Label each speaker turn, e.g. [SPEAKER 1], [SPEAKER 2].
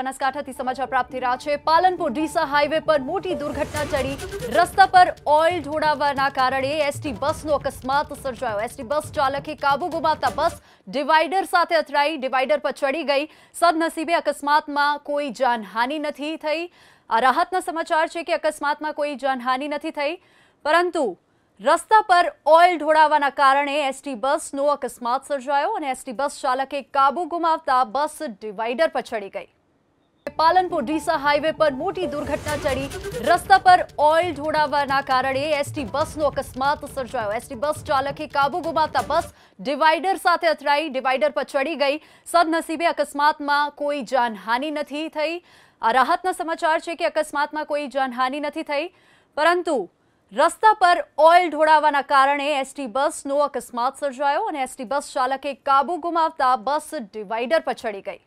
[SPEAKER 1] બનાસકાંઠાથી સમાચાર પ્રાપ્ત થઈ રહ્યા છે પાલનપુર ડીસા હાઈવે પર મોટી દુર્ઘટના ટળી રસ્તા પર ઓઇલ ઢોળાવવાના કારણે એસટી બસનો અકસ્માત સર્જાયો એસટી બસ ચાલકે કાબુ ગુમાવતા બસ ડિવાઈડર સાથે અથડાઈ ડિવાઈડર પર ચડી ગઈ સદનસીબે અકસ્માતમાં કોઈ જાનહાનિ નથી થઈ આ રાહતના સમાચાર છે કે અકસ્માતમાં કોઈ જાનહાનિ નથી થઈ પરંતુ રસ્તા પર ઓઇલ ઢોળાવવાના કારણે એસટી બસનો અકસ્માત સર્જાયો અને એસટી બસ ચાલકે કાબુ ગુમાવતા બસ ડિવાઈડર પર ચડી ગઈ પાલનપુર ડીસા હાઈવે પર મોટી દુર્ઘટના ચડી રસ્તા પર ઓઇલ ઢોળાવવાના કારણે એસટી બસનો અકસ્માત સર્જાયો એસટી બસ ચાલકે કાબુ ગુમાવતા બસ ડિવાઈડર સાથે અથડાઈ ડિવાઈડર પર ચડી ગઈ સદનસીબે અકસ્માતમાં કોઈ જાનહાનિ નથી થઈ આ રાહતના સમાચાર છે કે અકસ્માતમાં કોઈ જાનહાનિ નથી થઈ પરંતુ રસ્તા પર ઓઇલ ઢોળાવવાના કારણે એસટી બસનો અકસ્માત સર્જાયો અને એસટી બસ ચાલકે કાબુ ગુમાવતા બસ ડિવાઈડર પર ચડી ગઈ